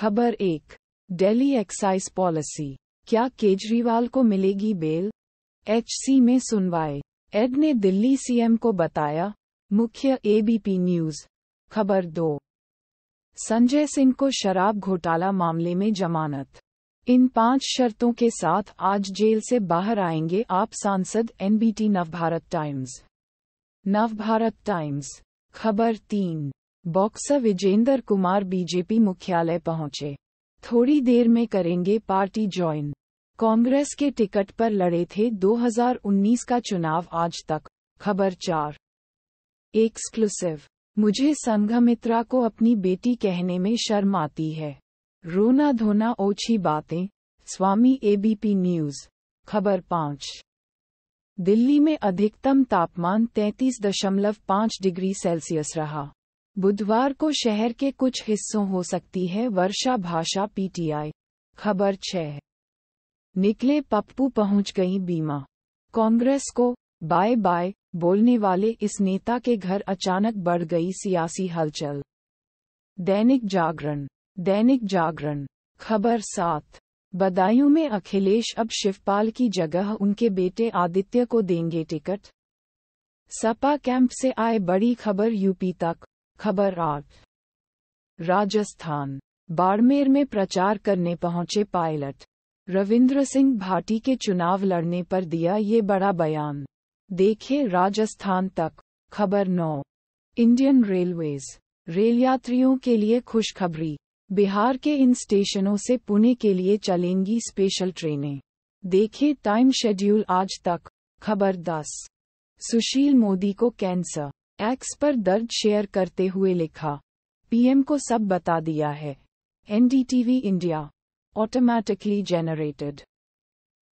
खबर एक Delhi excise policy क्या केजरीवाल को मिलेगी बेल एचसी में सुनवाई एड ने दिल्ली सीएम को बताया मुख्य एबीपी न्यूज खबर दो संजय सिंह को शराब घोटाला मामले में जमानत इन पांच शर्तों के साथ आज जेल से बाहर आएंगे आप सांसद NBT Navbharat Times Navbharat Times खबर तीन बॉक्सर विजेंद्र कुमार बीजेपी मुख्यालय पहुंचे थोड़ी देर में करेंगे पार्टी ज्वाइन कांग्रेस के टिकट पर लड़े थे 2019 का चुनाव आज तक खबर चार एक्सक्लूसिव मुझे संघमित्रा को अपनी बेटी कहने में शर्म आती है रोना धोना ओछी बातें स्वामी एबीपी न्यूज खबर पाँच दिल्ली में अधिकतम तापमान 33.5 डिग्री सेल्सियस रहा बुधवार को शहर के कुछ हिस्सों हो सकती है वर्षा भाषा पीटीआई खबर छह निकले पप्पू पहुंच गई बीमा कांग्रेस को बाय बाय बोलने वाले इस नेता के घर अचानक बढ़ गई सियासी हलचल दैनिक जागरण दैनिक जागरण खबर सात बदायूं में अखिलेश अब शिवपाल की जगह उनके बेटे आदित्य को देंगे टिकट सपा कैंप से आए बड़ी खबर यूपी तक खबर आठ राजस्थान बाड़मेर में प्रचार करने पहुंचे पायलट रविंद्र सिंह भाटी के चुनाव लड़ने पर दिया ये बड़ा बयान देखे राजस्थान तक खबर नौ इंडियन रेलवेज रेल यात्रियों के लिए खुशखबरी बिहार के इन स्टेशनों से पुणे के लिए चलेंगी स्पेशल ट्रेनें देखें टाइम शेड्यूल आज तक खबर दस सुशील मोदी को कैंसर एक्स पर दर्द शेयर करते हुए लिखा पीएम को सब बता दिया है एनडीटीवी इंडिया ऑटोमैटिकली जेनरेटेड